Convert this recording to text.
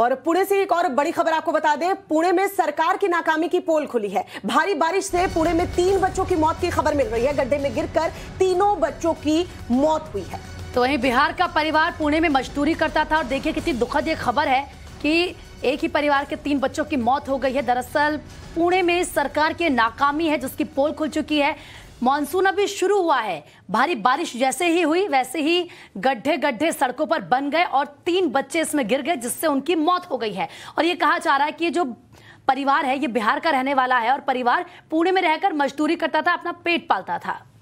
और पुणे से एक और बड़ी खबर आपको बता दें पुणे में सरकार की नाकामी की पोल खुली है भारी बारिश से पुणे में तीन बच्चों की मौत की खबर मिल रही है गड्ढे में गिरकर तीनों बच्चों की मौत हुई है तो वहीं बिहार का परिवार पुणे में मजदूरी करता था और देखिए कितनी दुखद ये खबर है कि एक ही परिवार के तीन बच्चों की मौत हो गई है दरअसल पुणे में सरकार की नाकामी है जिसकी पोल खुल चुकी है मानसून अभी शुरू हुआ है भारी बारिश जैसे ही हुई वैसे ही गड्ढे गड्ढे सड़कों पर बन गए और तीन बच्चे इसमें गिर गए जिससे उनकी मौत हो गई है और ये कहा जा रहा है कि जो परिवार है ये बिहार का रहने वाला है और परिवार पुणे में रहकर मजदूरी करता था अपना पेट पालता था